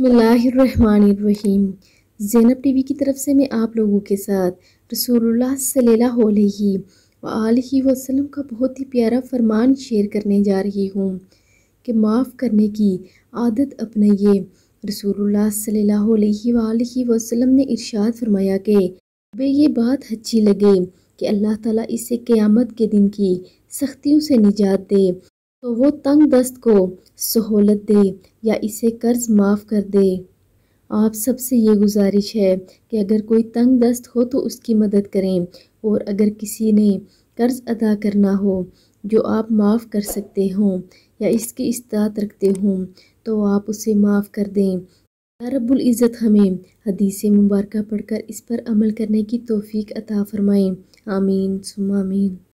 बसमीम Zainab T V की तरफ से मैं आप लोगों के साथ रसूलुल्लाह सल्लल्लाहु अलैहि वसल्लम वसलम का बहुत ही प्यारा फरमान शेयर करने जा रही हूँ कि माफ़ करने की आदत अपनाइए रसूलुल्लाह सल्लल्लाहु अलैहि वसल्लम ने इरशाद फरमाया कि वे ये बात अच्छी लगे कि अल्लाह ताला इसे क़यामत के दिन की सख्तियों से निजात दे तो वो तंग दस्त को सहूलत दे या इसे कर्ज माफ़ कर दे आप सबसे ये गुजारिश है कि अगर कोई तंग दस्त हो तो उसकी मदद करें और अगर किसी ने कर्ज़ अदा करना हो जो आप माफ़ कर सकते हों या इसकी इस्तात रखते हों तो आप उसे माफ़ कर दें रब्बुल इज़्ज़त हमें हदीस मुबारक पढ़कर इस पर अमल करने की तोफ़ी अता फ़रमाएँ आमीन सुम आमीन